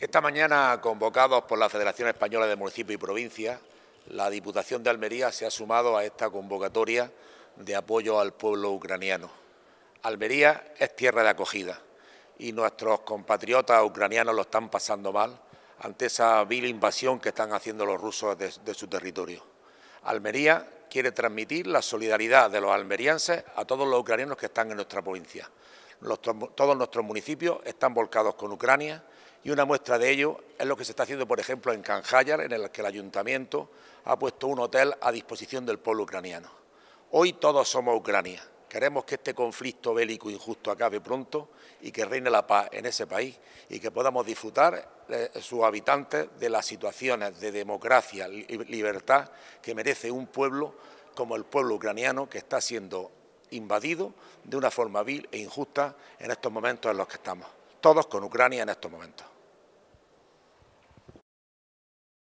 Esta mañana, convocados por la Federación Española de Municipios y Provincias, la Diputación de Almería se ha sumado a esta convocatoria de apoyo al pueblo ucraniano. Almería es tierra de acogida y nuestros compatriotas ucranianos lo están pasando mal ante esa vil invasión que están haciendo los rusos de, su territorio. Almería quiere transmitir la solidaridad de los almerienses a todos los ucranianos que están en nuestra provincia. todos nuestros municipios están volcados con Ucrania y una muestra de ello es lo que se está haciendo, por ejemplo, en Kharkiv, en el que el ayuntamiento ha puesto un hotel a disposición del pueblo ucraniano. Hoy todos somos Ucrania. Queremos que este conflicto bélico injusto acabe pronto y que reine la paz en ese país y que podamos disfrutar eh, sus habitantes de las situaciones de democracia, y libertad que merece un pueblo como el pueblo ucraniano que está siendo invadido de una forma vil e injusta en estos momentos en los que estamos todos con Ucrania en estos momentos.